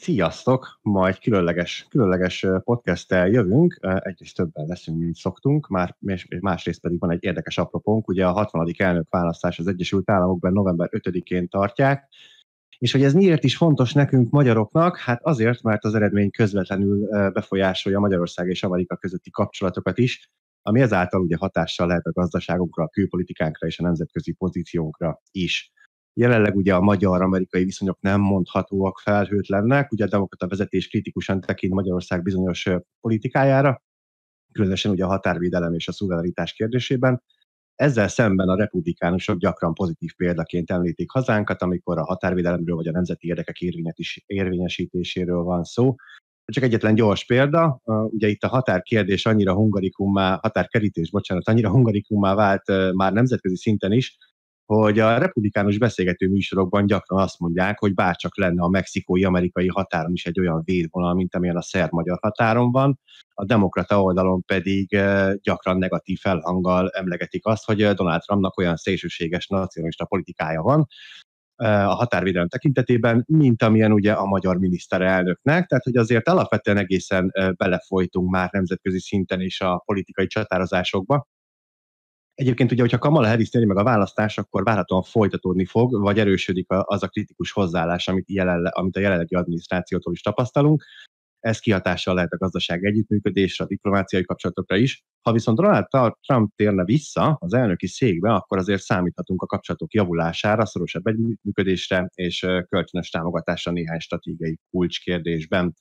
Sziasztok! Ma egy különleges, különleges podcasttel jövünk, egyrészt többen leszünk, mint szoktunk, már, másrészt pedig van egy érdekes apropónk, ugye a 60. elnök választás az Egyesült Államokban november 5-én tartják, és hogy ez miért is fontos nekünk, magyaroknak? Hát azért, mert az eredmény közvetlenül befolyásolja Magyarország és Amerika közötti kapcsolatokat is, ami ezáltal ugye hatással lehet a gazdaságunkra, a külpolitikánkra és a nemzetközi pozíciónkra is. Jelenleg ugye a magyar-amerikai viszonyok nem mondhatóak felhőtlennek, ugye a demokrata vezetés kritikusan tekint Magyarország bizonyos politikájára, különösen ugye a határvédelem és a szuverenitás kérdésében. Ezzel szemben a republikánusok gyakran pozitív példaként említik hazánkat, amikor a határvédelemről vagy a nemzeti érdekek érvényesítéséről van szó. Csak egyetlen gyors példa, ugye itt a határkérdés annyira hungarikummá, határkerítés, bocsánat, annyira hungarikummá vált már nemzetközi szinten is, hogy a republikánus beszélgető műsorokban gyakran azt mondják, hogy bárcsak lenne a mexikói-amerikai határon is egy olyan védvonal, mint amilyen a szerb-magyar határon van, a demokrata oldalon pedig gyakran negatív felhanggal emlegetik azt, hogy Donald Trumpnak olyan szélsőséges nacionalista politikája van, a határvédelem tekintetében, mint amilyen ugye a magyar miniszterelnöknek, tehát hogy azért alapvetően egészen belefolytunk már nemzetközi szinten is a politikai csatározásokba, Egyébként ugye, hogyha Kamala Harris nyeri meg a választás, akkor várhatóan folytatódni fog, vagy erősödik az a kritikus hozzáállás, amit, jelen, amit a jelenlegi adminisztrációtól is tapasztalunk. Ez kihatással lehet a gazdaság együttműködésre, a diplomáciai kapcsolatokra is. Ha viszont Donald Trump térne vissza az elnöki székbe, akkor azért számíthatunk a kapcsolatok javulására, szorosabb együttműködésre és kölcsönös támogatásra néhány stratégiai kulcskérdésben.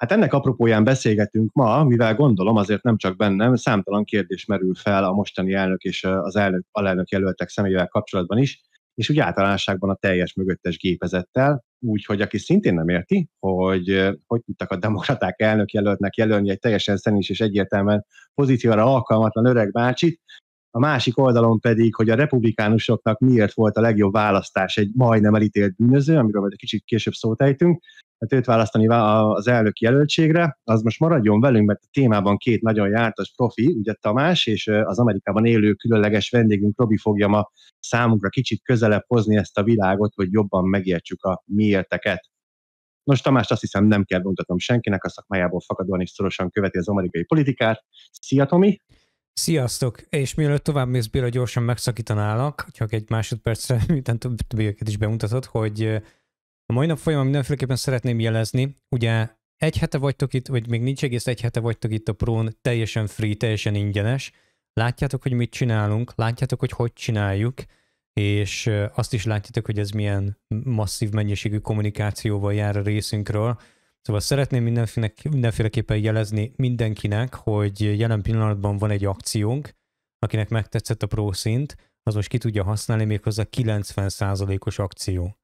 Hát ennek apropóján beszélgetünk ma, mivel gondolom, azért nem csak bennem, számtalan kérdés merül fel a mostani elnök és az elnök, alelnök jelöltek személyével kapcsolatban is, és úgy általánosságban a teljes mögöttes gépezettel, úgyhogy aki szintén nem érti, hogy hogy tudtak a demokraták elnök jelöltnek jelölni egy teljesen szenis és egyértelműen pozícióra alkalmatlan öreg bácsit, a másik oldalon pedig, hogy a republikánusoknak miért volt a legjobb választás egy majdnem elítélt bűnöző, amiről majd egy kicsit később szót ejtünk, hát őt választani az elnök jelöltségre, az most maradjon velünk, mert a témában két nagyon jártas profi, ugye Tamás és az Amerikában élő különleges vendégünk Robi fogja ma számunkra kicsit közelebb hozni ezt a világot, hogy jobban megértsük a miérteket. Nos, Tamás, azt hiszem nem kell bemutatnom senkinek, a szakmájából fakadóan is szorosan követi az amerikai politikát. Szia, Tomi! Sziasztok! És mielőtt tovább mész, Béla, gyorsan megszakítanálak, csak egy másodpercre, miután többieket is bemutatod, hogy a mai nap folyamán mindenféleképpen szeretném jelezni, ugye egy hete vagytok itt, vagy még nincs egész egy hete vagytok itt a Prón, teljesen free, teljesen ingyenes. Látjátok, hogy mit csinálunk, látjátok, hogy hogy csináljuk, és azt is látjátok, hogy ez milyen masszív mennyiségű kommunikációval jár a részünkről. Szóval szeretném mindenféleképpen, mindenféleképpen jelezni mindenkinek, hogy jelen pillanatban van egy akciónk, akinek megtetszett a Pro szint, az most ki tudja használni méghozzá 90%-os akció.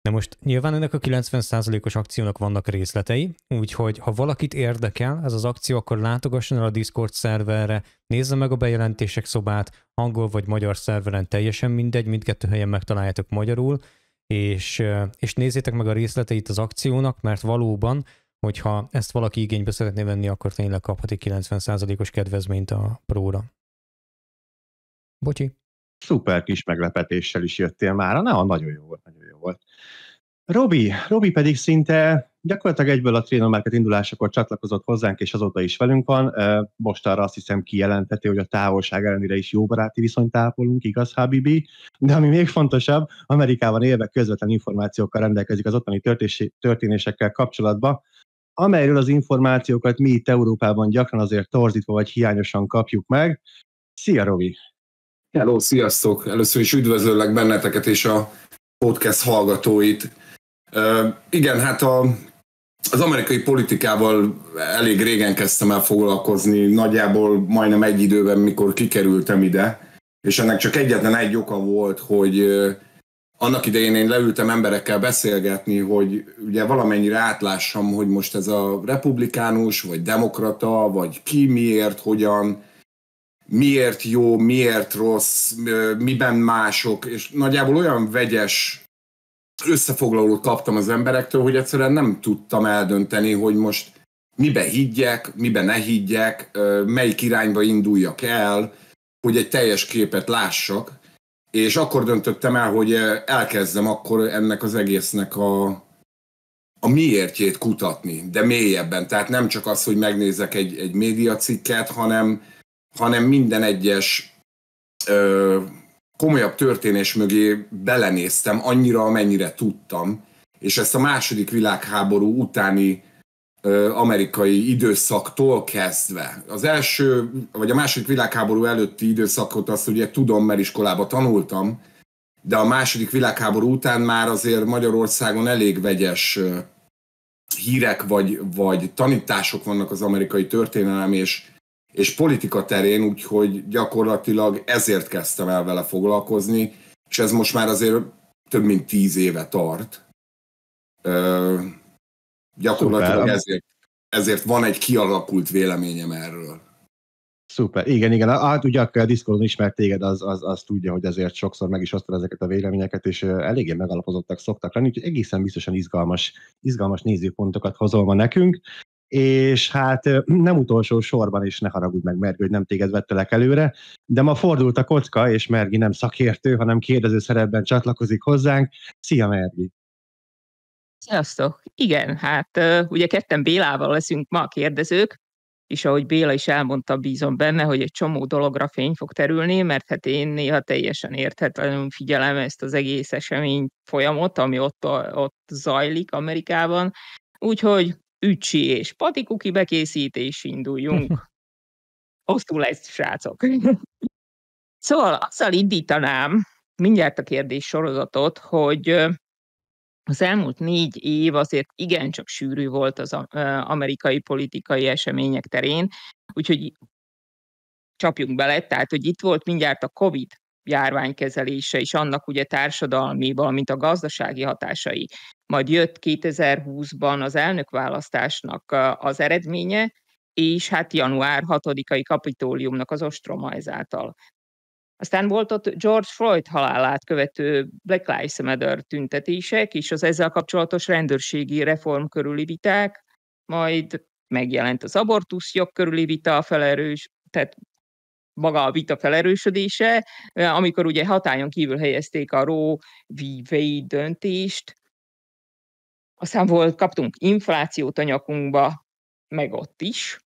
Na most nyilván ennek a 90%-os akciónak vannak részletei, úgyhogy ha valakit érdekel ez az akció, akkor látogasson el a Discord szerverre, nézze meg a bejelentések szobát, angol vagy magyar szerveren teljesen mindegy, mindkettő helyen megtaláljátok magyarul, és, eh, és nézzétek meg a részleteit az akciónak, mert valóban, hogyha ezt valaki igénybe szeretné venni, akkor tényleg kaphat egy 90%-os kedvezményt a próra. Bocsi. Szuper kis meglepetéssel is jöttél már, na, nagyon jó volt, nagyon volt. Robi, Robi pedig szinte gyakorlatilag egyből a Trino Market indulásakor csatlakozott hozzánk, és azóta is velünk van. Most arra azt hiszem kijelenteti, hogy a távolság ellenére is jó baráti viszonyt ápolunk, igaz, Habibi? De ami még fontosabb, Amerikában élve közvetlen információkkal rendelkezik az ottani történésekkel kapcsolatban, amelyről az információkat mi itt Európában gyakran azért torzítva vagy hiányosan kapjuk meg. Szia, Robi! Hello, sziasztok! Először is üdvözöllek benneteket és a podcast hallgatóit. igen, hát a, az amerikai politikával elég régen kezdtem el foglalkozni, nagyjából majdnem egy időben, mikor kikerültem ide, és ennek csak egyetlen egy oka volt, hogy annak idején én leültem emberekkel beszélgetni, hogy ugye valamennyire átlássam, hogy most ez a republikánus, vagy demokrata, vagy ki miért, hogyan, miért jó, miért rossz, miben mások, és nagyjából olyan vegyes összefoglalót kaptam az emberektől, hogy egyszerűen nem tudtam eldönteni, hogy most mibe higgyek, mibe ne higgyek, melyik irányba induljak el, hogy egy teljes képet lássak, és akkor döntöttem el, hogy elkezdem akkor ennek az egésznek a, a miértjét kutatni, de mélyebben. Tehát nem csak az, hogy megnézek egy, egy médiacikket, hanem, hanem minden egyes ö, komolyabb történés mögé belenéztem, annyira, amennyire tudtam, és ezt a második világháború utáni amerikai időszaktól kezdve. Az első, vagy a második világháború előtti időszakot azt ugye tudom, mert iskolába tanultam, de a második világháború után már azért Magyarországon elég vegyes hírek vagy, vagy tanítások vannak az amerikai történelem és és politika terén, úgyhogy gyakorlatilag ezért kezdtem el vele foglalkozni, és ez most már azért több mint tíz éve tart. Ö, gyakorlatilag ezért, ezért van egy kialakult véleményem erről. Szuper, igen, igen. Hát ugye a Discordon ismert téged, az, az, az tudja, hogy azért sokszor meg is osztod ezeket a véleményeket, és eléggé megalapozottak szoktak lenni, úgyhogy egészen biztosan izgalmas, izgalmas nézőpontokat hozol ma nekünk és hát nem utolsó sorban is, ne haragudj meg, Mergi, hogy nem téged vettelek előre, de ma fordult a kocka, és Mergi nem szakértő, hanem kérdező szerepben csatlakozik hozzánk. Szia, Mergi! Sziasztok! Igen, hát ugye ketten Bélával leszünk ma a kérdezők, és ahogy Béla is elmondta, bízom benne, hogy egy csomó dologra fény fog terülni, mert hát én néha teljesen érthetlenül figyelem ezt az egész esemény folyamot, ami ott, ott zajlik Amerikában, Úgyhogy ücsi és patikuki bekészítés induljunk. Hosszú lesz, srácok. szóval azzal indítanám mindjárt a kérdés sorozatot, hogy az elmúlt négy év azért igencsak sűrű volt az amerikai politikai események terén, úgyhogy csapjunk bele, tehát hogy itt volt mindjárt a COVID járványkezelése és annak ugye társadalmi, valamint a gazdasági hatásai majd jött 2020-ban az elnökválasztásnak az eredménye, és hát január 6-ai kapitóliumnak az ostroma ezáltal. Aztán volt ott George Floyd halálát követő Black Lives Matter tüntetések, és az ezzel kapcsolatos rendőrségi reform körüli viták, majd megjelent az abortusz jog körüli vita a felerős, tehát maga a vita felerősödése, amikor ugye hatályon kívül helyezték a Roe v. Wade döntést, aztán volt, kaptunk inflációt a nyakunkba, meg ott is.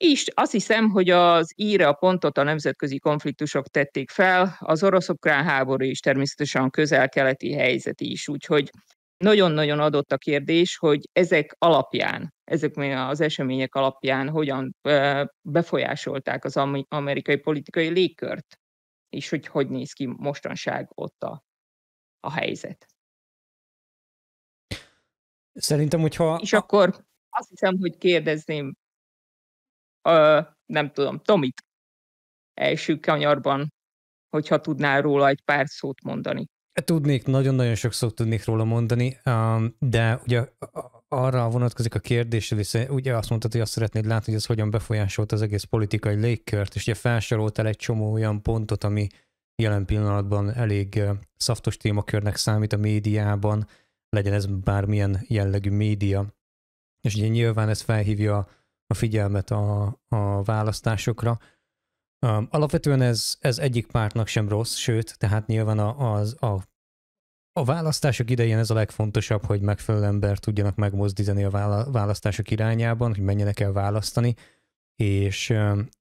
És azt hiszem, hogy az íre a pontot a nemzetközi konfliktusok tették fel, az orosz-ukrán háború és természetesen közel-keleti helyzet is, úgyhogy nagyon-nagyon adott a kérdés, hogy ezek alapján, ezek az események alapján hogyan befolyásolták az amerikai politikai légkört, és hogy hogy néz ki mostanság ott a, a helyzet. Szerintem, hogyha... És akkor azt hiszem, hogy kérdezném, ö, nem tudom, Tomit első kanyarban, hogyha tudnál róla egy pár szót mondani. Tudnék, nagyon-nagyon sok szót tudnék róla mondani, um, de ugye arra vonatkozik a kérdésed, hiszen ugye azt mondtad, hogy azt szeretnéd látni, hogy ez hogyan befolyásolt az egész politikai légkört, és ugye felsoroltál egy csomó olyan pontot, ami jelen pillanatban elég szaftos témakörnek számít a médiában, legyen ez bármilyen jellegű média. És ugye nyilván ez felhívja a figyelmet a, a választásokra. Um, alapvetően ez, ez egyik pártnak sem rossz, sőt, tehát nyilván a, az, a, a választások idején ez a legfontosabb, hogy megfelelő ember tudjanak megmozdítani a választások irányában, hogy menjenek el választani, és,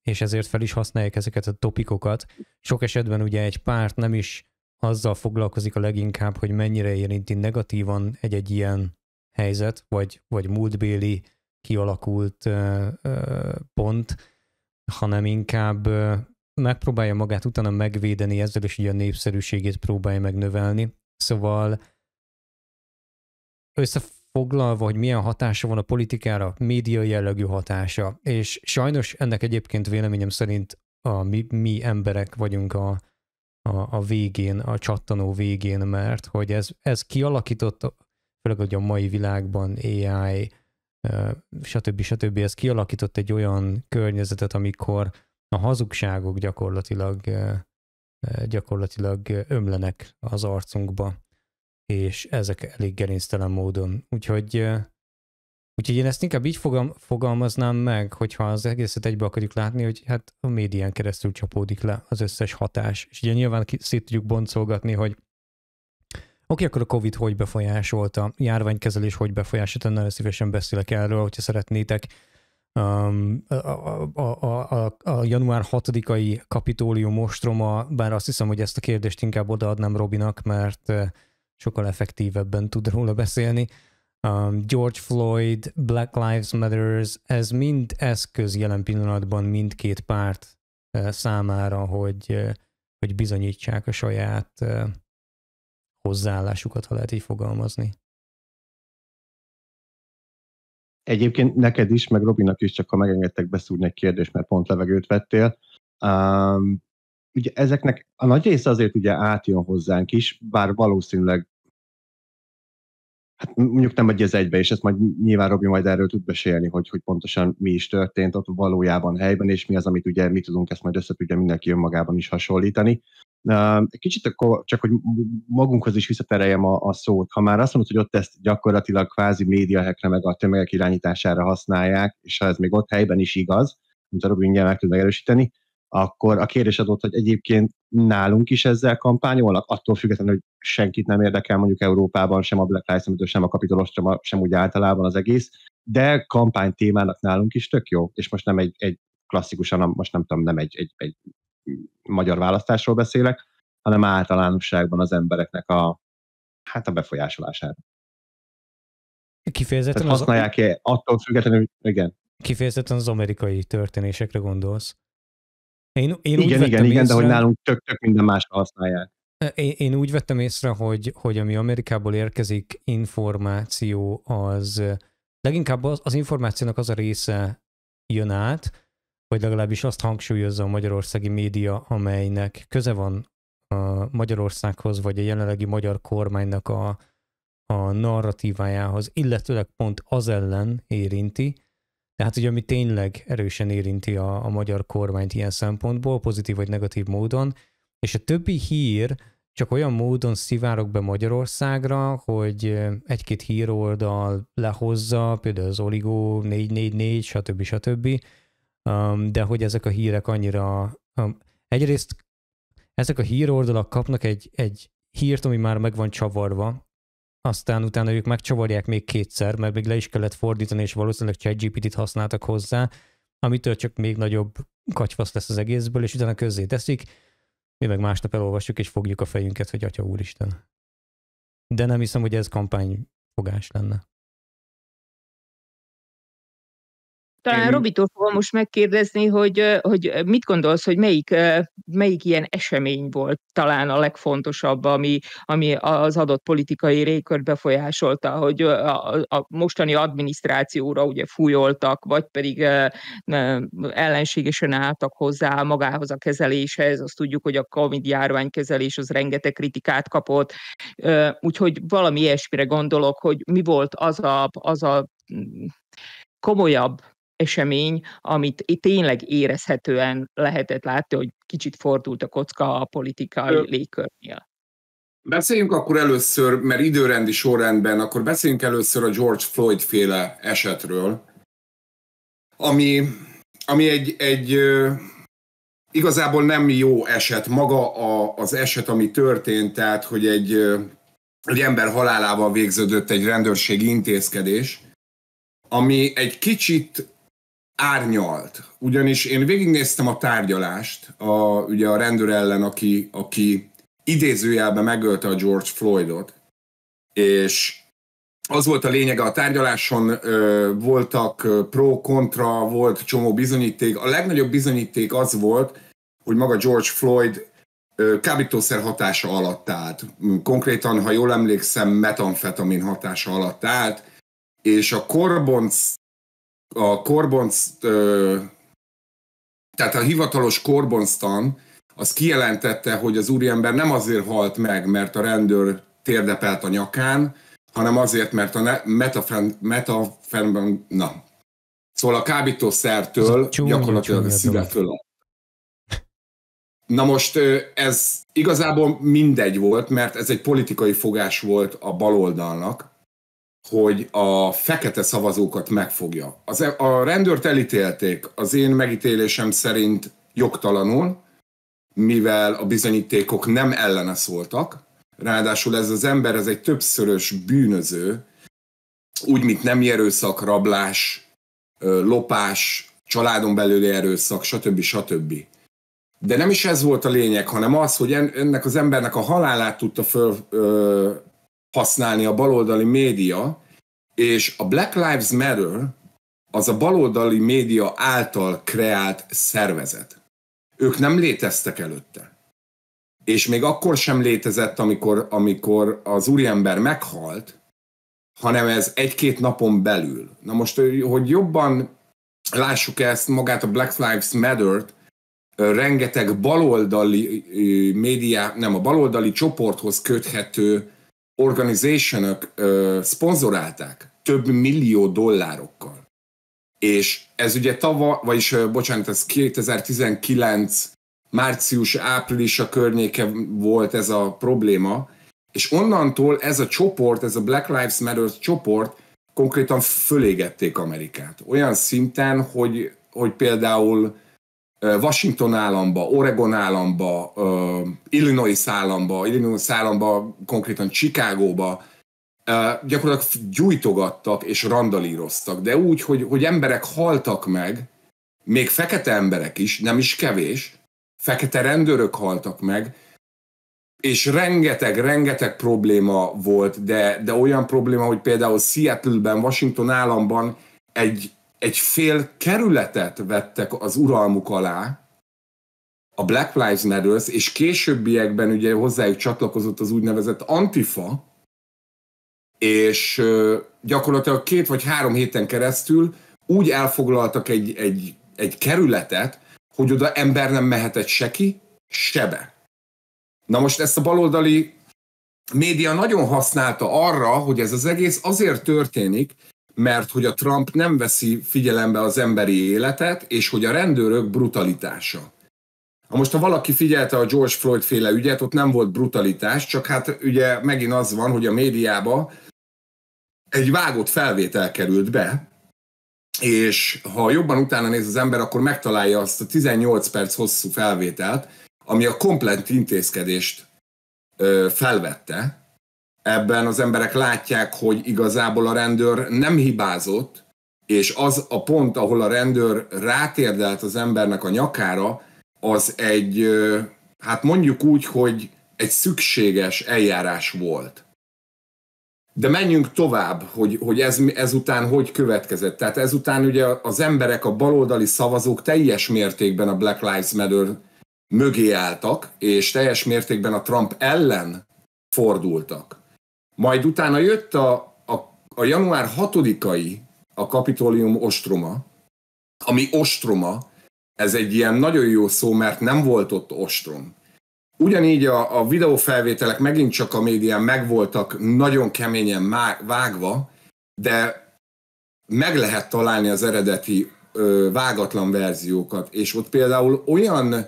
és ezért fel is használják ezeket a topikokat. Sok esetben ugye egy párt nem is azzal foglalkozik a leginkább, hogy mennyire érinti negatívan egy-egy ilyen helyzet, vagy, vagy múltbéli kialakult ö, ö, pont, hanem inkább ö, megpróbálja magát utána megvédeni ezzel, és ugye a népszerűségét próbálja megnövelni. Szóval összefoglalva, hogy milyen hatása van a politikára, média jellegű hatása, és sajnos ennek egyébként véleményem szerint a mi, mi emberek vagyunk a, a, a végén, a csattanó végén, mert hogy ez, ez kialakította, főleg hogy a mai világban AI, stb. stb. ez kialakított egy olyan környezetet, amikor a hazugságok gyakorlatilag gyakorlatilag ömlenek az arcunkba, és ezek elég gerinctelen módon. Úgyhogy Úgyhogy én ezt inkább így fogam, fogalmaznám meg, hogyha az egészet egybe akarjuk látni, hogy hát a médián keresztül csapódik le az összes hatás. És ugye nyilván szét tudjuk boncolgatni, hogy Oké, okay, akkor a COVID hogy befolyásolta, járványkezelés hogy befolyásolta, nagyon szívesen beszélek erről, hogyha szeretnétek. Um, a, a, a, a, a január 6-ai kapitólium ostroma, bár azt hiszem, hogy ezt a kérdést inkább odaadnám Robinak, mert eh, sokkal effektívebben tud róla beszélni um, George Floyd, Black Lives Matter, ez mind eszköz jelen pillanatban mindkét párt uh, számára, hogy, uh, hogy bizonyítsák a saját uh, hozzáállásukat, ha lehet így fogalmazni. Egyébként neked is, meg Robinak is, csak ha megengedtek beszúrni egy kérdést, mert pont levegőt vettél. Um, ugye ezeknek a nagy része azért ugye átjön hozzánk is, bár valószínűleg hát mondjuk nem egy az egybe, és ezt majd nyilván Robi majd erről tud beszélni, hogy, hogy pontosan mi is történt ott valójában helyben, és mi az, amit ugye mi tudunk ezt majd össze tudja mindenki önmagában is hasonlítani. Kicsit akkor, csak hogy magunkhoz is visszatereljem a, a szót. Ha már azt mondod, hogy ott ezt gyakorlatilag kvázi médiahekre meg a tömegek irányítására használják, és ha ez még ott helyben is igaz, mint a Robi mindjárt meg tud megerősíteni, akkor a kérdés adott, hogy egyébként nálunk is ezzel kampányolnak, attól függetlenül, hogy senkit nem érdekel mondjuk Európában, sem a Black Lives Matter, sem a kapitolostrom, sem úgy általában az egész, de kampány témának nálunk is tök jó, és most nem egy, egy klasszikusan, most nem tudom, nem egy, egy, egy magyar választásról beszélek, hanem általánosságban az embereknek a, hát a befolyásolására. Kifejezetten Tehát használják -e, attól függetlenül, igen. Kifejezetten az amerikai történésekre gondolsz. Én, én igen, igen, igen, észre, de hogy nálunk tök-tök minden más használják. Én, én úgy vettem észre, hogy, hogy ami Amerikából érkezik információ, az leginkább az, az információnak az a része jön át, vagy legalábbis azt hangsúlyozza a magyarországi média, amelynek köze van a Magyarországhoz, vagy a jelenlegi magyar kormánynak a, a narratívájához, illetőleg pont az ellen érinti, tehát ugye, ami tényleg erősen érinti a, a magyar kormányt ilyen szempontból, pozitív vagy negatív módon, és a többi hír csak olyan módon szivárok be Magyarországra, hogy egy-két híroldal lehozza, például az Oligo 444, stb. stb. Um, de hogy ezek a hírek annyira... Um, egyrészt ezek a híroldalak kapnak egy, egy hírt, ami már meg van csavarva, aztán utána ők megcsavarják még kétszer, mert még le is kellett fordítani, és valószínűleg ChatGPT-t használtak hozzá, amitől csak még nagyobb kacsfasz lesz az egészből, és utána közzé teszik, mi meg másnap elolvassuk, és fogjuk a fejünket, hogy atya úristen. De nem hiszem, hogy ez kampányfogás lenne. Talán Én... Robitól fogom most megkérdezni, hogy, hogy mit gondolsz, hogy melyik, melyik ilyen esemény volt talán a legfontosabb, ami, ami az adott politikai rékört befolyásolta, hogy a, a mostani adminisztrációra ugye fújoltak, vagy pedig ellenségesen álltak hozzá magához a kezeléshez. Azt tudjuk, hogy a Covid kezelés az rengeteg kritikát kapott. Úgyhogy valami ilyesmire gondolok, hogy mi volt az a, az a mm, komolyabb esemény, amit tényleg érezhetően lehetett látni, hogy kicsit fordult a kocka a politikai légkörnél. Beszéljünk akkor először, mert időrendi sorrendben, akkor beszéljünk először a George Floyd féle esetről, ami, ami egy, egy igazából nem jó eset, maga a, az eset, ami történt, tehát hogy egy, egy ember halálával végződött egy rendőrségi intézkedés, ami egy kicsit árnyalt. Ugyanis én végignéztem a tárgyalást, a, ugye a rendőr ellen, aki, aki idézőjelben megölte a George Floydot, és az volt a lényege, a tárgyaláson ö, voltak pro-kontra, volt csomó bizonyíték. A legnagyobb bizonyíték az volt, hogy maga George Floyd ö, kábítószer hatása alatt állt. Konkrétan, ha jól emlékszem, metamfetamin hatása alatt állt, és a korbonc a korbonc, tehát a hivatalos korbonztan az kijelentette, hogy az úriember nem azért halt meg, mert a rendőr térdepelt a nyakán, hanem azért, mert a metafen, metafen, na, szóval a kábítószertől csúnya, gyakorlatilag a szíve föl. Na most ez igazából mindegy volt, mert ez egy politikai fogás volt a baloldalnak, hogy a fekete szavazókat megfogja. Az, e, a rendőrt elítélték az én megítélésem szerint jogtalanul, mivel a bizonyítékok nem ellene szóltak, ráadásul ez az ember, ez egy többszörös bűnöző, úgy, mint nem erőszak, rablás, lopás, családon belüli erőszak, stb. stb. De nem is ez volt a lényeg, hanem az, hogy ennek az embernek a halálát tudta föl, ö, használni a baloldali média, és a Black Lives Matter az a baloldali média által kreált szervezet. Ők nem léteztek előtte. És még akkor sem létezett, amikor, amikor az úriember meghalt, hanem ez egy-két napon belül. Na most, hogy jobban lássuk ezt, magát a Black Lives Matter-t, rengeteg baloldali média, nem a baloldali csoporthoz köthető organizationok ö, szponzorálták több millió dollárokkal. És ez ugye tavaly, vagyis bocsánat, ez 2019 március-áprilisa környéke volt ez a probléma, és onnantól ez a csoport, ez a Black Lives Matter csoport konkrétan fölégették Amerikát. Olyan szinten, hogy, hogy például Washington államba, Oregon államba, Illinois államba, Illinois államba, konkrétan Chicagóba gyakorlatilag gyújtogattak és randalíroztak, de úgy, hogy, hogy emberek haltak meg, még fekete emberek is, nem is kevés, fekete rendőrök haltak meg, és rengeteg, rengeteg probléma volt, de, de olyan probléma, hogy például Seattle-ben, Washington államban egy egy fél kerületet vettek az uralmuk alá, a Black Lives Matter, és későbbiekben ugye hozzájuk csatlakozott az úgynevezett Antifa, és gyakorlatilag két vagy három héten keresztül úgy elfoglaltak egy, egy, egy kerületet, hogy oda ember nem mehetett seki sebe. Na most ezt a baloldali média nagyon használta arra, hogy ez az egész azért történik, mert hogy a Trump nem veszi figyelembe az emberi életet, és hogy a rendőrök brutalitása. Ha most, ha valaki figyelte a George Floyd féle ügyet, ott nem volt brutalitás, csak hát ugye megint az van, hogy a médiába egy vágott felvétel került be, és ha jobban utána néz az ember, akkor megtalálja azt a 18 perc hosszú felvételt, ami a komplet intézkedést felvette, ebben az emberek látják, hogy igazából a rendőr nem hibázott, és az a pont, ahol a rendőr rátérdelt az embernek a nyakára, az egy, hát mondjuk úgy, hogy egy szükséges eljárás volt. De menjünk tovább, hogy, hogy ez, ezután hogy következett. Tehát ezután ugye az emberek, a baloldali szavazók teljes mértékben a Black Lives Matter mögé álltak, és teljes mértékben a Trump ellen fordultak. Majd utána jött a, a, a január 6-ai, a kapitólium ostroma, ami ostroma, ez egy ilyen nagyon jó szó, mert nem volt ott ostrom. Ugyanígy a, a videófelvételek megint csak a médián megvoltak nagyon keményen má, vágva, de meg lehet találni az eredeti ö, vágatlan verziókat, és ott például olyan,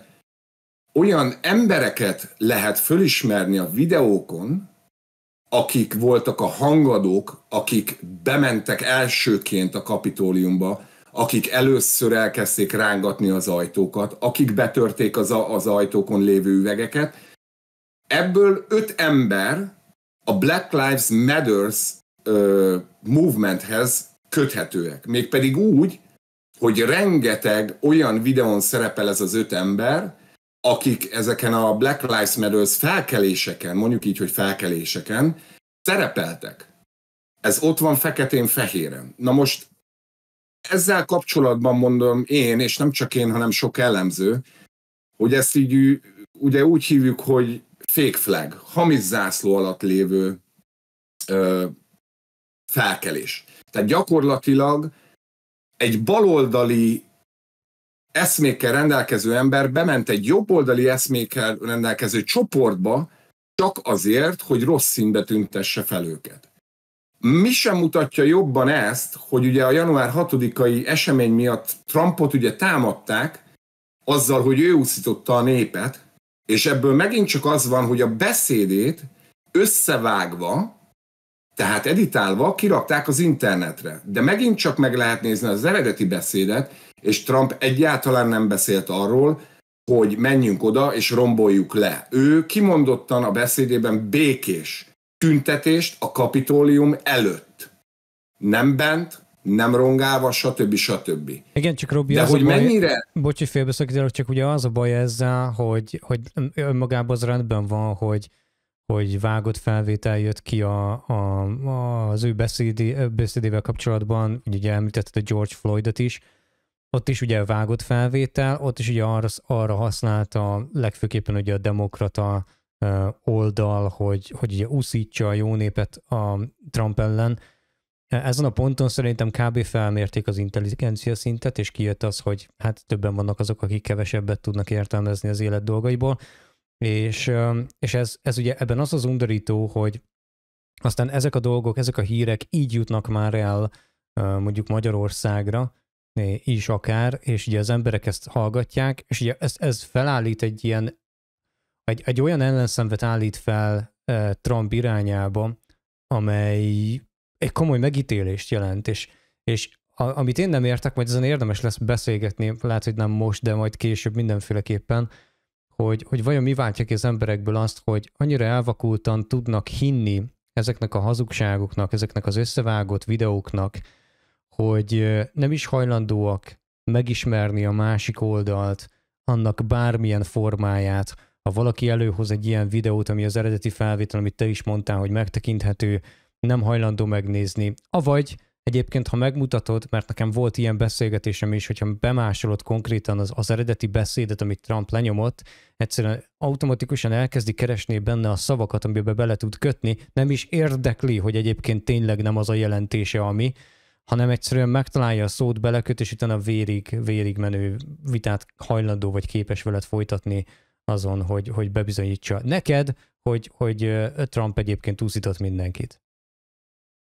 olyan embereket lehet fölismerni a videókon, akik voltak a hangadók, akik bementek elsőként a kapitóliumba, akik először elkezdték rángatni az ajtókat, akik betörték az, a, az ajtókon lévő üvegeket. Ebből öt ember a Black Lives Matters ö, movementhez köthetőek. Mégpedig úgy, hogy rengeteg olyan videón szerepel ez az öt ember, akik ezeken a Black Lives Matter felkeléseken, mondjuk így, hogy felkeléseken szerepeltek. Ez ott van feketén-fehéren. Na most ezzel kapcsolatban mondom én, és nem csak én, hanem sok ellenző, hogy ezt így ugye úgy hívjuk, hogy fake flag, hamis zászló alatt lévő ö, felkelés. Tehát gyakorlatilag egy baloldali eszmékkel rendelkező ember bement egy jobboldali eszmékkel rendelkező csoportba, csak azért, hogy rossz színbe tüntesse fel őket. Mi sem mutatja jobban ezt, hogy ugye a január 6-ai esemény miatt Trumpot ugye támadták, azzal, hogy ő úszította a népet, és ebből megint csak az van, hogy a beszédét összevágva tehát editálva kirakták az internetre. De megint csak meg lehet nézni az eredeti beszédet, és Trump egyáltalán nem beszélt arról, hogy menjünk oda és romboljuk le. Ő kimondottan a beszédében békés tüntetést a kapitólium előtt. Nem bent, nem rongálva, stb. stb. Igen, csak Robi, De az hogy a baj, mennyire... Bocs, hogy csak ugye az a baj ezzel, hogy, hogy önmagában az rendben van, hogy hogy vágott felvétel jött ki a, a, a, az ő beszédé, beszédével kapcsolatban, ugye említetted a George Floydot is, ott is ugye vágott felvétel, ott is ugye arra, arra használta legfőképpen ugye a demokrata oldal, hogy, hogy ugye úszítsa a jó népet a Trump ellen. E, ezen a ponton szerintem kb. felmérték az intelligencia szintet, és kijött az, hogy hát többen vannak azok, akik kevesebbet tudnak értelmezni az élet dolgaiból. És, és ez, ez ugye ebben az az undorító, hogy aztán ezek a dolgok, ezek a hírek így jutnak már el mondjuk Magyarországra, is akár, és ugye az emberek ezt hallgatják, és ugye ez, ez felállít egy ilyen, egy, egy olyan ellenszenvet állít fel Trump irányába, amely egy komoly megítélést jelent, és, és a, amit én nem értek, majd ezen érdemes lesz beszélgetni, lehet, hogy nem most, de majd később mindenféleképpen, hogy, hogy vajon mi váltja ki az emberekből azt, hogy annyira elvakultan tudnak hinni ezeknek a hazugságoknak, ezeknek az összevágott videóknak, hogy nem is hajlandóak megismerni a másik oldalt, annak bármilyen formáját. Ha valaki előhoz egy ilyen videót, ami az eredeti felvétel, amit te is mondtál, hogy megtekinthető, nem hajlandó megnézni. Avagy Egyébként, ha megmutatod, mert nekem volt ilyen beszélgetésem is, hogyha bemásolod konkrétan az, az eredeti beszédet, amit Trump lenyomott, egyszerűen automatikusan elkezdi keresni benne a szavakat, amiben bele tud kötni, nem is érdekli, hogy egyébként tényleg nem az a jelentése, ami, hanem egyszerűen megtalálja a szót, beleköt, és utána vérig, vérig menő vitát hajlandó vagy képes veled folytatni azon, hogy, hogy bebizonyítsa neked, hogy, hogy Trump egyébként úszított mindenkit.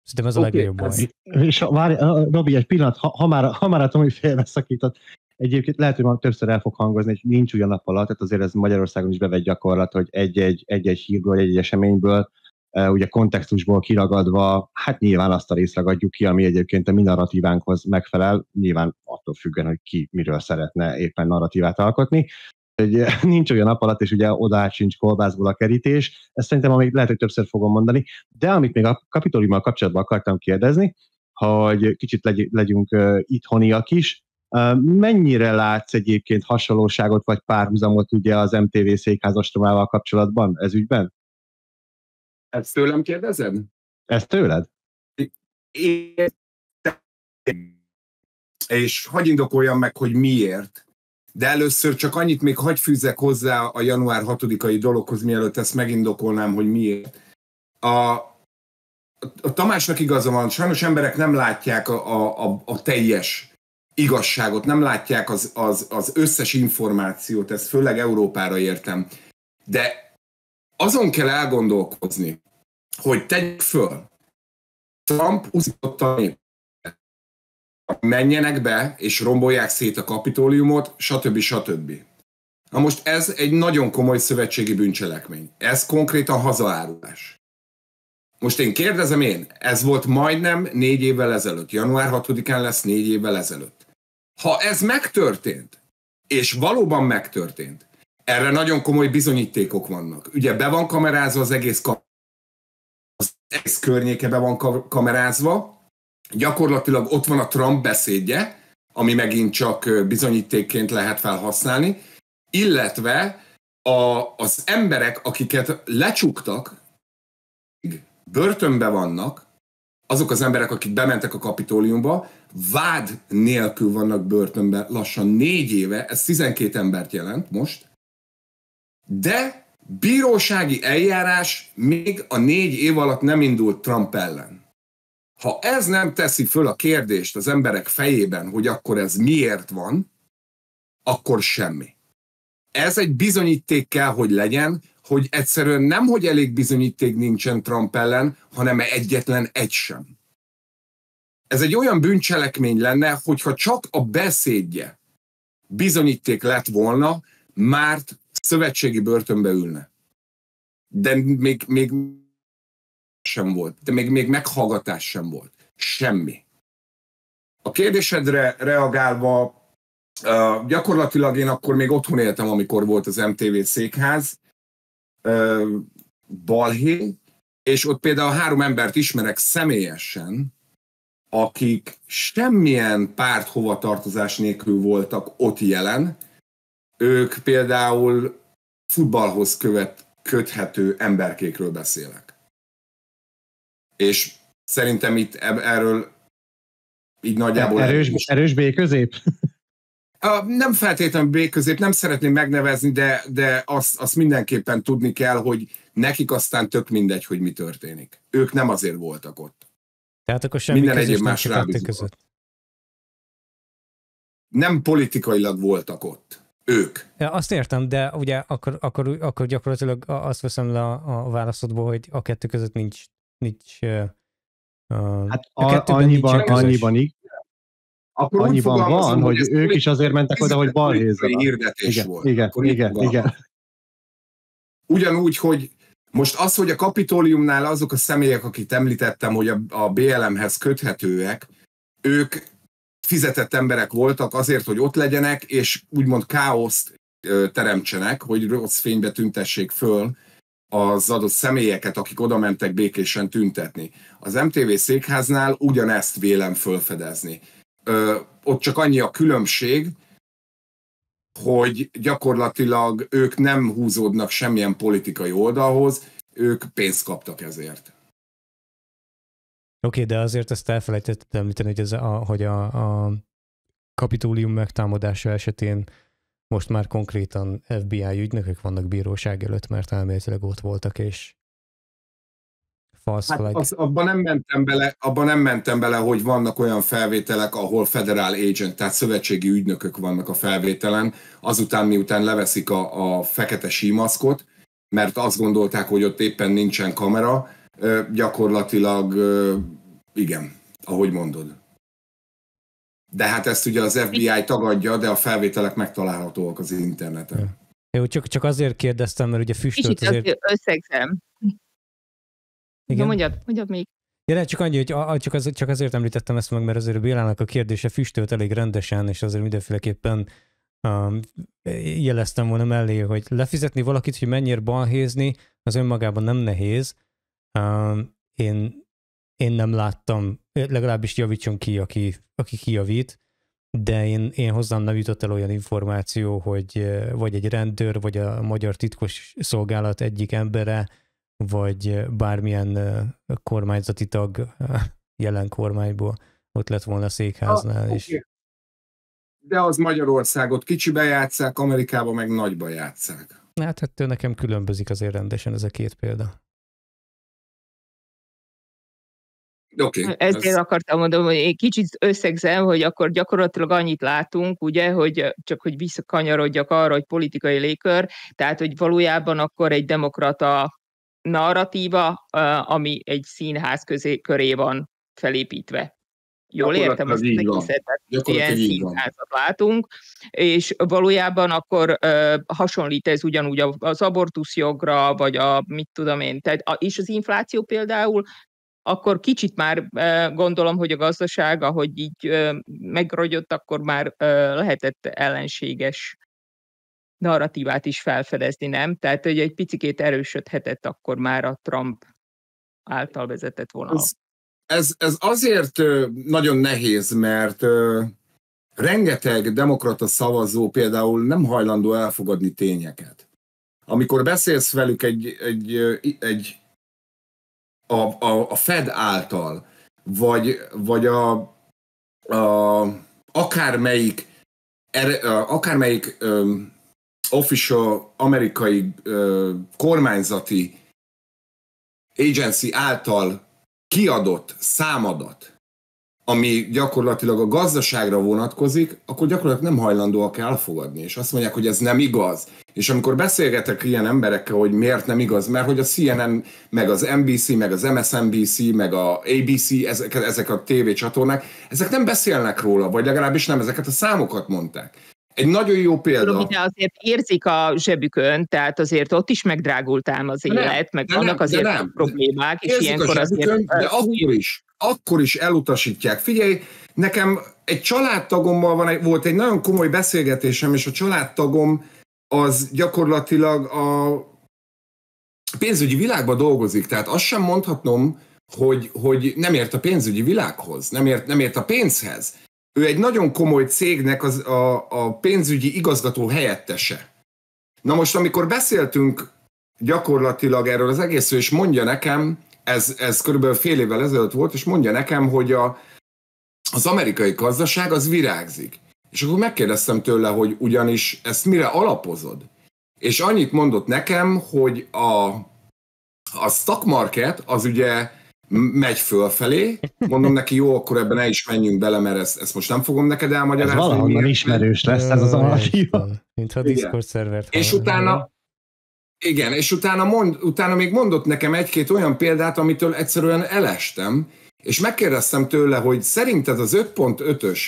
Szerintem ez a okay, legnagyobb baj. És ha, várj, Robi, egy pillanat, ha, ha, már, ha már a Tomi szakított, egyébként lehet, hogy már többször el fog hangozni, hogy nincs olyan nap alatt, tehát azért ez Magyarországon is bevett gyakorlat, hogy egy-egy, egy-egy hírből, egy-egy eseményből, e, ugye kontextusból kiragadva, hát nyilván azt a részt ragadjuk ki, ami egyébként a mi narratívánkhoz megfelel, nyilván attól függően, hogy ki miről szeretne éppen narratívát alkotni, hogy eh, nincs olyan nap alatt és ugye oda sincs kolbászból a kerítés. Ezt szerintem amíg lehet, hogy többször fogom mondani. De amit még a kapitoliummal kapcsolatban akartam kérdezni, hogy kicsit legyünk eh, itthoniak is, eh, mennyire látsz egyébként hasonlóságot vagy párhuzamot ugye az MTV székházastromával kapcsolatban ez ügyben? Ezt tőlem kérdezed? Ezt tőled? É- És hagyj indokoljam meg, hogy miért? de először csak annyit még hagy fűzek hozzá a január 6-ai dologhoz, mielőtt ezt megindokolnám, hogy miért. A, a Tamásnak igaza van, sajnos emberek nem látják a, a, a, a teljes igazságot, nem látják az, az, az összes információt, ezt főleg Európára értem. De azon kell elgondolkozni, hogy tegyük föl, Trump úszította a népet menjenek be és rombolják szét a kapitóliumot, stb. stb. Na most ez egy nagyon komoly szövetségi bűncselekmény. Ez konkrétan hazaárulás. Most én kérdezem én, ez volt majdnem négy évvel ezelőtt. Január 6-án lesz négy évvel ezelőtt. Ha ez megtörtént, és valóban megtörtént, erre nagyon komoly bizonyítékok vannak. Ugye be van kamerázva az egész, ka- az egész környéke be van ka- kamerázva, gyakorlatilag ott van a Trump beszédje, ami megint csak bizonyítékként lehet felhasználni, illetve a, az emberek, akiket lecsuktak, börtönbe vannak, azok az emberek, akik bementek a kapitóliumba, vád nélkül vannak börtönben lassan négy éve, ez 12 embert jelent most, de bírósági eljárás még a négy év alatt nem indult Trump ellen. Ha ez nem teszi föl a kérdést az emberek fejében, hogy akkor ez miért van, akkor semmi. Ez egy bizonyíték kell, hogy legyen, hogy egyszerűen nem, hogy elég bizonyíték nincsen Trump ellen, hanem egyetlen egy sem. Ez egy olyan bűncselekmény lenne, hogyha csak a beszédje bizonyíték lett volna, már szövetségi börtönbe ülne. De még, még sem volt, de még, még meghallgatás sem volt. Semmi. A kérdésedre reagálva, gyakorlatilag én akkor még otthon éltem, amikor volt az MTV székház, balhé, és ott például három embert ismerek személyesen, akik semmilyen párt hovatartozás nélkül voltak ott jelen. Ők például futballhoz követ, köthető emberkékről beszélek és szerintem itt erről így nagyjából... Erős, erős, erős B közép? A, nem feltétlenül B közép, nem szeretném megnevezni, de, de azt, azt mindenképpen tudni kell, hogy nekik aztán tök mindegy, hogy mi történik. Ők nem azért voltak ott. Tehát akkor semmi Minden egyéb más között. Nem politikailag voltak ott. Ők. Ja, azt értem, de ugye akkor, akkor, akkor gyakorlatilag azt veszem le a, a válaszodból, hogy a kettő között nincs nincs... Uh, hát a, a annyiban, annyiban, így, akkor annyiban van, hogy ők politi- is azért mentek oda, hogy balhézzel. hirdetés igen, volt. Igen, akkor igen, igen, igen. Ugyanúgy, hogy most az, hogy a kapitóliumnál azok a személyek, akit említettem, hogy a, a BLM-hez köthetőek, ők fizetett emberek voltak azért, hogy ott legyenek, és úgymond káoszt teremtsenek, hogy rossz fénybe tüntessék föl az adott személyeket, akik oda mentek békésen tüntetni. Az MTV székháznál ugyanezt vélem fölfedezni. Ö, ott csak annyi a különbség, hogy gyakorlatilag ők nem húzódnak semmilyen politikai oldalhoz, ők pénzt kaptak ezért. Oké, okay, de azért ezt elfelejtettem hogy, ez a, hogy a, a kapitólium megtámadása esetén most már konkrétan FBI ügynökök vannak bíróság előtt, mert elméletileg ott voltak, és false flag. Hát az, abban, nem mentem bele, abban nem mentem bele, hogy vannak olyan felvételek, ahol federal agent, tehát szövetségi ügynökök vannak a felvételen, azután miután leveszik a, a fekete símaszkot, mert azt gondolták, hogy ott éppen nincsen kamera, gyakorlatilag igen, ahogy mondod. De hát ezt ugye az FBI tagadja, de a felvételek megtalálhatóak az interneten. Jó, csak, csak azért kérdeztem, mert ugye füstölt Kicsit azért... Kicsit összegzem. Igen. Na, mondjad, mondjad még. Ja, de csak annyi, hogy a, csak, az, csak azért említettem ezt meg, mert azért Bélának a kérdése füstölt elég rendesen, és azért mindenféleképpen um, jeleztem volna mellé, hogy lefizetni valakit, hogy mennyire balhézni, az önmagában nem nehéz. Um, én, én nem láttam legalábbis javítson ki, aki, aki kijavít, de én, én hozzám nem jutott el olyan információ, hogy vagy egy rendőr, vagy a magyar titkos szolgálat egyik embere, vagy bármilyen kormányzati tag jelen kormányból ott lett volna a székháznál. Ha, ah, Okay. De az Magyarországot kicsibe játszák, Amerikában meg nagyba játszák. Hát ettől hát, nekem különbözik azért rendesen ez a két példa. Okay, Ezért ez... akartam mondom, hogy én kicsit összegzem, hogy akkor gyakorlatilag annyit látunk, ugye, hogy csak hogy visszakanyarodjak arra, hogy politikai légkör, tehát hogy valójában akkor egy demokrata narratíva, ami egy színház közé, köré van felépítve. Jól értem, az így van. ilyen színházat látunk, és valójában akkor ö, hasonlít ez ugyanúgy az abortuszjogra, vagy a mit tudom én, tehát a, és az infláció például akkor kicsit már gondolom, hogy a gazdaság, ahogy így megrogyott, akkor már lehetett ellenséges narratívát is felfedezni, nem? Tehát, hogy egy picikét erősödhetett akkor már a Trump által vezetett vonal. Ez, ez, ez azért nagyon nehéz, mert rengeteg demokrata szavazó például nem hajlandó elfogadni tényeket. Amikor beszélsz velük egy, egy, egy a, a, a Fed által, vagy, vagy a, a akármelyik, er, akármelyik ö, official amerikai ö, kormányzati agency által kiadott számadat, ami gyakorlatilag a gazdaságra vonatkozik, akkor gyakorlatilag nem hajlandóak elfogadni, és azt mondják, hogy ez nem igaz. És amikor beszélgetek ilyen emberekkel, hogy miért nem igaz, mert hogy a CNN, meg az NBC, meg az MSNBC, meg a ABC, ezek, ezek a TV csatornák, ezek nem beszélnek róla, vagy legalábbis nem ezeket a számokat mondták. Egy nagyon jó példa. Tudom, azért érzik a zsebükön, tehát azért ott is megdrágult ám az élet, nem, meg vannak azért nem, problémák, és ilyenkor azért... De akkor is, akkor is elutasítják. Figyelj, nekem egy családtagommal van egy, volt egy nagyon komoly beszélgetésem, és a családtagom az gyakorlatilag a pénzügyi világban dolgozik, tehát azt sem mondhatnom, hogy, hogy nem ért a pénzügyi világhoz, nem ért, nem ért a pénzhez. Ő egy nagyon komoly cégnek az, a, a pénzügyi igazgató helyettese. Na most, amikor beszéltünk gyakorlatilag erről az egészről, és mondja nekem, ez, ez körülbelül fél évvel ezelőtt volt, és mondja nekem, hogy a, az amerikai gazdaság az virágzik. És akkor megkérdeztem tőle, hogy ugyanis ezt mire alapozod? És annyit mondott nekem, hogy a, a stock market az ugye megy fölfelé, mondom neki, jó, akkor ebben ne is menjünk bele, mert ezt, ezt most nem fogom neked elmagyarázni. Ez valahonnan ismerős lesz ez az alapja. Mint a Discord szervert. És utána, igen, és utána, mond, utána még mondott nekem egy-két olyan példát, amitől egyszerűen elestem, és megkérdeztem tőle, hogy szerinted az 5.5-ös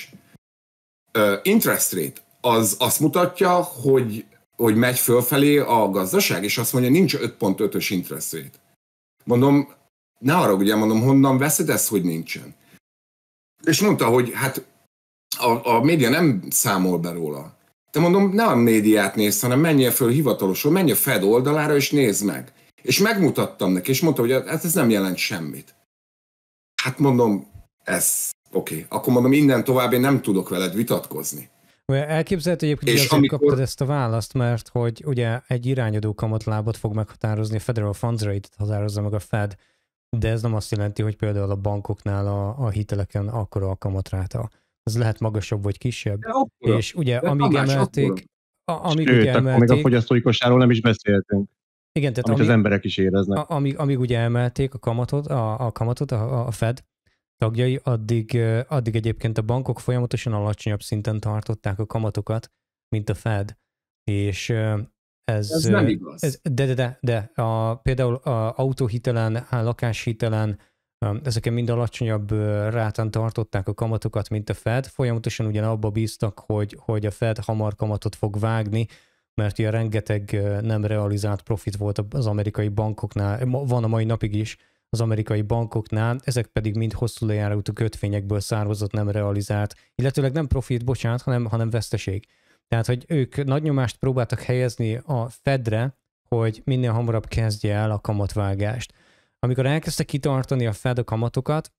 interest rate az azt mutatja, hogy, hogy megy fölfelé a gazdaság, és azt mondja, nincs 5.5-ös interest rate. Mondom, ne arra ugye, mondom, honnan veszed ezt, hogy nincsen. És mondta, hogy hát a, a média nem számol be róla. Te mondom, ne a médiát nézz, hanem menjél föl hivatalosul, menj a Fed oldalára, és nézd meg. És megmutattam neki, és mondta, hogy hát ez nem jelent semmit. Hát mondom, ez oké. Okay. Akkor mondom, innen tovább én nem tudok veled vitatkozni. Elképzelhető egyébként, hogy azért amikor... kaptad ezt a választ, mert hogy ugye egy irányadó kamatlábot fog meghatározni, a Federal Funds rate t határozza meg a Fed, de ez nem azt jelenti, hogy például a bankoknál a, a hiteleken akkora a kamatráta az lehet magasabb vagy kisebb. De és ugye, de amíg emelték, a, amíg Sőt, emelték... még a fogyasztói kosárról nem is beszéltünk. Igen, tehát amit amíg, az emberek is éreznek. A, amíg, amíg ugye emelték a kamatot, a, a kamatot, a, a Fed tagjai, addig, addig egyébként a bankok folyamatosan alacsonyabb szinten tartották a kamatokat, mint a Fed. És ez, ez nem igaz. Ez, de, de, de, de a, például a autóhitelen, a lakáshitelen, Ezeken mind alacsonyabb rátán tartották a kamatokat, mint a Fed. Folyamatosan ugyan abba bíztak, hogy, hogy a Fed hamar kamatot fog vágni, mert ilyen rengeteg nem realizált profit volt az amerikai bankoknál, van a mai napig is az amerikai bankoknál, ezek pedig mind hosszú lejáratú kötvényekből származott nem realizált, illetőleg nem profit, bocsánat, hanem, hanem veszteség. Tehát, hogy ők nagy nyomást próbáltak helyezni a Fedre, hogy minél hamarabb kezdje el a kamatvágást amikor elkezdte kitartani a Fed a kamatokat,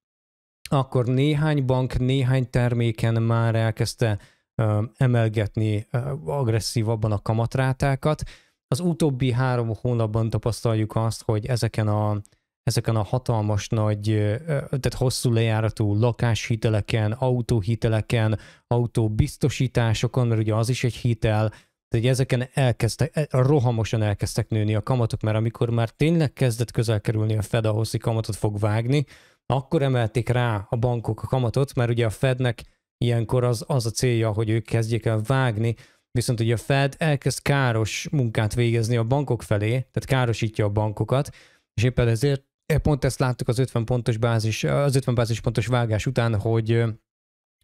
akkor néhány bank néhány terméken már elkezdte ö, emelgetni ö, agresszívabban a kamatrátákat. Az utóbbi három hónapban tapasztaljuk azt, hogy ezeken a, ezeken a hatalmas nagy, tehát hosszú lejáratú lakáshiteleken, autóhiteleken, autóbiztosításokon, mert ugye az is egy hitel, Ugye ezeken elkezdtek, e, rohamosan elkezdtek nőni a kamatok, mert amikor már tényleg kezdett közel kerülni a Fed ahhoz, hogy kamatot fog vágni, akkor emelték rá a bankok a kamatot, mert ugye a Fednek ilyenkor az, az a célja, hogy ők kezdjék el vágni, viszont ugye a Fed elkezd káros munkát végezni a bankok felé, tehát károsítja a bankokat, és éppen ezért pont ezt láttuk az 50 pontos bázis, az 50 bázis pontos vágás után, hogy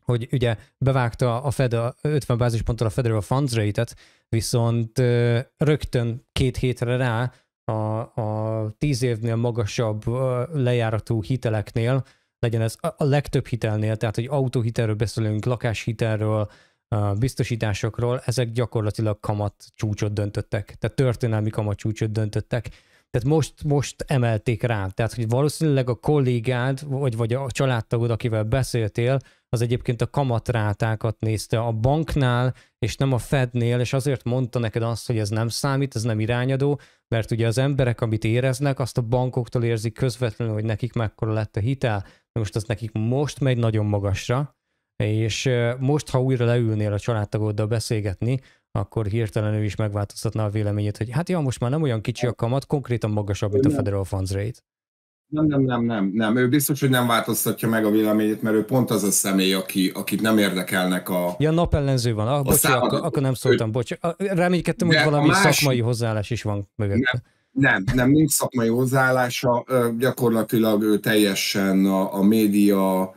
hogy ugye bevágta a Fed a 50 bázisponttal a Federal Funds Rate-et, viszont rögtön két hétre rá a, a tíz évnél magasabb lejáratú hiteleknél, legyen ez a legtöbb hitelnél, tehát hogy autóhitelről beszélünk, lakáshitelről, biztosításokról, ezek gyakorlatilag kamat csúcsot döntöttek, tehát történelmi kamat csúcsot döntöttek. Tehát most, most emelték rá. Tehát, hogy valószínűleg a kollégád, vagy, vagy a családtagod, akivel beszéltél, az egyébként a kamatrátákat nézte a banknál, és nem a Fednél, és azért mondta neked azt, hogy ez nem számít, ez nem irányadó, mert ugye az emberek, amit éreznek, azt a bankoktól érzik közvetlenül, hogy nekik mekkora lett a hitel. De most az nekik most megy nagyon magasra, és most, ha újra leülnél a családtagoddal beszélgetni, akkor hirtelen ő is megváltoztatná a véleményét, hogy hát ja, most már nem olyan kicsi a kamat, konkrétan magasabb, mint a Federal Funds Rate. Nem, nem, nem, nem, nem. Ő biztos, hogy nem változtatja meg a véleményét, mert ő pont az a személy, aki, akit nem érdekelnek a... Ja, napellenző van. Ah, bocsi, számad... akkor, akkor nem szóltam, bocs. Reménykedtem, hogy valami más... szakmai hozzáállás is van mögött. Nem, nem, nem, nincs szakmai hozzáállása. Gyakorlatilag ő teljesen a, a média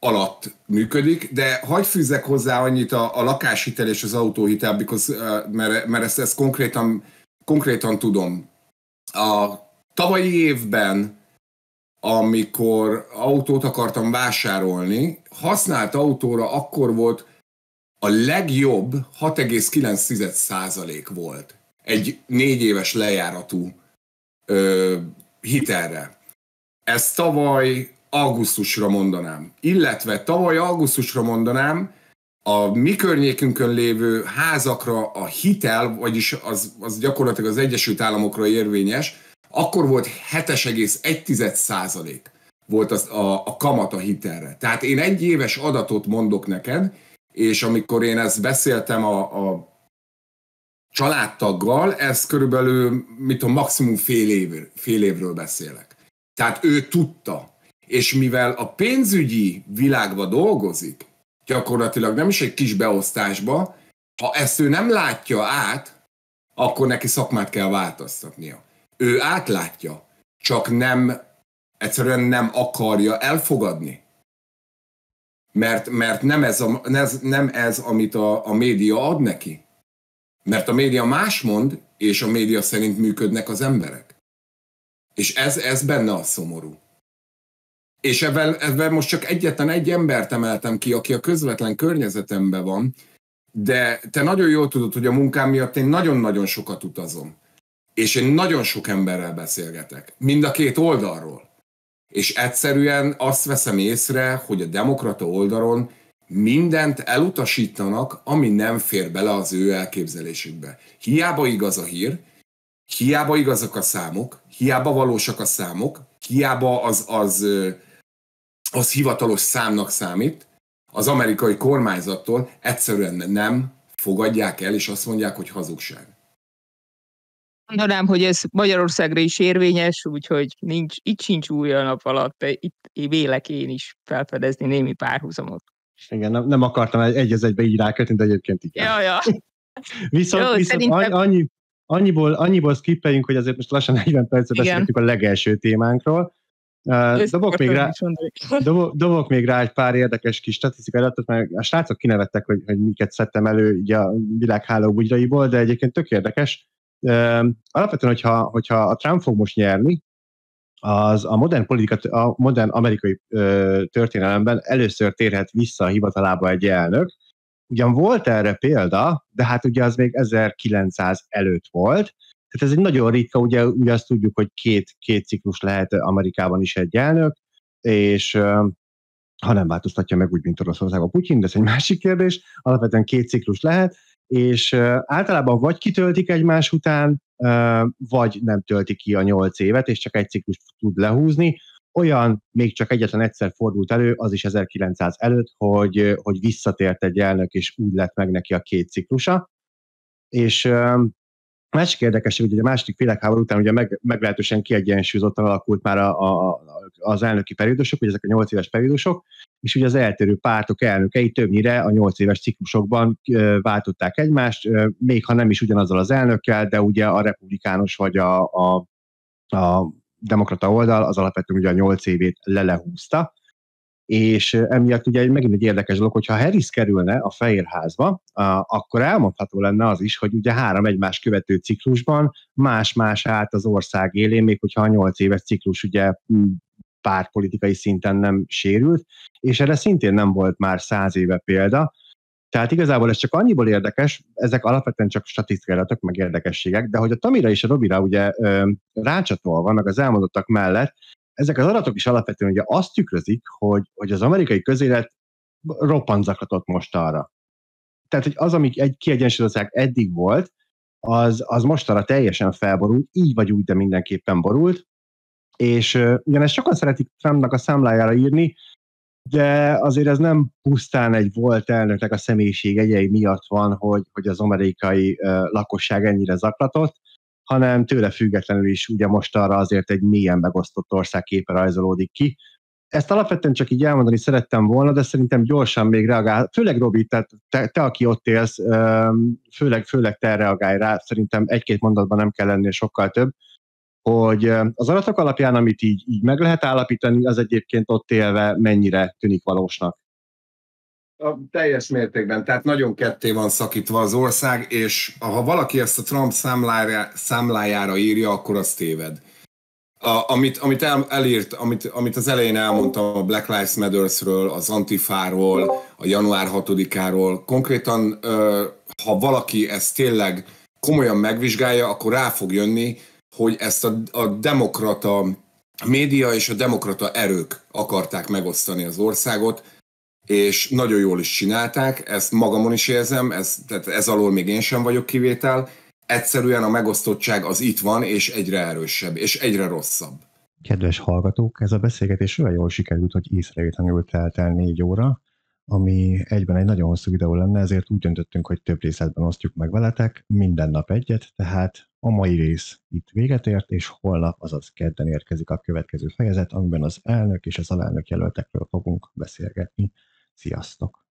alatt működik, de hagyj fűzzek hozzá annyit a, a lakáshitel és az autóhitel, because, mert, mert ezt, ezt konkrétan, konkrétan tudom. A tavalyi évben, amikor autót akartam vásárolni, használt autóra akkor volt a legjobb 6,9% volt egy négy éves lejáratú ö, hitelre. Ezt tavaly augusztusra mondanám. Illetve tavaly augusztusra mondanám, a mi környékünkön lévő házakra a hitel, vagyis az, az gyakorlatilag az Egyesült Államokra érvényes, akkor volt 7,1 százalék volt az a, a kamat a hitelre. Tehát én egy éves adatot mondok neked, és amikor én ezt beszéltem a, a családtaggal, ez körülbelül, mit a maximum fél, év, fél évről beszélek. Tehát ő tudta. És mivel a pénzügyi világba dolgozik, gyakorlatilag nem is egy kis beosztásba, ha ezt ő nem látja át, akkor neki szakmát kell változtatnia. Ő átlátja, csak nem, egyszerűen nem akarja elfogadni. Mert, mert nem, ez a, ez, nem ez, amit a, a média ad neki. Mert a média más mond, és a média szerint működnek az emberek. És ez, ez benne a szomorú. És ebben, ebben most csak egyetlen egy embert emeltem ki, aki a közvetlen környezetemben van, de te nagyon jól tudod, hogy a munkám miatt én nagyon-nagyon sokat utazom. És én nagyon sok emberrel beszélgetek, mind a két oldalról. És egyszerűen azt veszem észre, hogy a demokrata oldalon mindent elutasítanak, ami nem fér bele az ő elképzelésükbe. Hiába igaz a hír, hiába igazak a számok, hiába valósak a számok, hiába az, az, az hivatalos számnak számít, az amerikai kormányzattól egyszerűen nem fogadják el, és azt mondják, hogy hazugság mondanám, hogy ez Magyarországra is érvényes, úgyhogy nincs, itt sincs új a nap alatt, de itt vélek én is felfedezni némi párhuzamot. Igen, nem, nem akartam egy az egybe így rákötni, de egyébként igen. Ja, ja. viszont, Jó, viszont szerintem... annyi, annyiból, annyiból skippeljünk, hogy azért most lassan 40 percet beszéltük a legelső témánkról. Uh, dobok, még rá, dobok, dobok még rá egy pár érdekes kis statisztikai adatot, mert a srácok kinevettek, hogy, hogy miket szedtem elő ugye a világháló bugyraiból, de egyébként tök érdekes. Alapvetően, hogyha, hogyha a Trump fog most nyerni, az a modern, politika, a modern amerikai ö, történelemben először térhet vissza a hivatalába egy elnök. Ugyan volt erre példa, de hát ugye az még 1900 előtt volt, tehát ez egy nagyon ritka, ugye, ugye azt tudjuk, hogy két, két ciklus lehet Amerikában is egy elnök, és ha nem változtatja meg úgy, mint Oroszország a Putyin, de ez egy másik kérdés, alapvetően két ciklus lehet, és általában vagy kitöltik egymás után, vagy nem töltik ki a nyolc évet, és csak egy ciklus tud lehúzni. Olyan még csak egyetlen egyszer fordult elő, az is 1900 előtt, hogy, hogy visszatért egy elnök, és úgy lett meg neki a két ciklusa. És másik érdekes, hogy a második világháború után ugye meg, meglehetősen kiegyensúlyozottan alakult már a, a, az elnöki periódusok, ugye ezek a nyolc éves periódusok, és ugye az eltérő pártok elnökei többnyire a nyolc éves ciklusokban váltották egymást, még ha nem is ugyanazzal az elnökkel, de ugye a republikánus vagy a, a, a demokrata oldal az alapvetően ugye a nyolc évét lelehúzta, és emiatt ugye megint egy érdekes dolog, hogyha Harris kerülne a Fehérházba, akkor elmondható lenne az is, hogy ugye három egymás követő ciklusban más-más állt az ország élén, még hogyha a nyolc éves ciklus ugye politikai szinten nem sérült, és erre szintén nem volt már száz éve példa, tehát igazából ez csak annyiból érdekes, ezek alapvetően csak statisztikai adatok, meg érdekességek, de hogy a Tamira és a Robira ugye rácsatolva, meg az elmondottak mellett, ezek az adatok is alapvetően ugye azt tükrözik, hogy, hogy az amerikai közélet roppant zaklatott most arra. Tehát, hogy az, amik egy kiegyensúlyozás eddig volt, az, az mostanra teljesen felborult, így vagy úgy, de mindenképpen borult, és ugyanezt sokan szeretik Trumpnak a számlájára írni, de azért ez nem pusztán egy volt elnöknek a személyiség egyei miatt van, hogy, hogy az amerikai uh, lakosság ennyire zaklatott, hanem tőle függetlenül is ugye most arra azért egy mélyen megosztott ország képe rajzolódik ki. Ezt alapvetően csak így elmondani szerettem volna, de szerintem gyorsan még reagál, főleg Robi, tehát te, te aki ott élsz, főleg, főleg te reagálj rá, szerintem egy-két mondatban nem kell lenni sokkal több, hogy az adatok alapján, amit így, így meg lehet állapítani, az egyébként ott élve mennyire tűnik valósnak a teljes mértékben, tehát nagyon ketté van szakítva az ország, és ha valaki ezt a Trump számlájára, számlájára írja, akkor az téved. A, amit, amit el, elírt, amit, amit az elején elmondtam a Black Lives matter ről az Antifáról, a január 6-áról, konkrétan ha valaki ezt tényleg komolyan megvizsgálja, akkor rá fog jönni, hogy ezt a, a demokrata média és a demokrata erők akarták megosztani az országot, és nagyon jól is csinálták, ezt magamon is érzem, ez, tehát ez alól még én sem vagyok kivétel, egyszerűen a megosztottság az itt van, és egyre erősebb, és egyre rosszabb. Kedves hallgatók, ez a beszélgetés olyan jól sikerült, hogy észrevétlenül telt el négy óra, ami egyben egy nagyon hosszú videó lenne, ezért úgy döntöttünk, hogy több részletben osztjuk meg veletek, minden nap egyet, tehát a mai rész itt véget ért, és holnap, azaz kedden érkezik a következő fejezet, amiben az elnök és az alelnök jelöltekről fogunk beszélgetni. Sziasztok!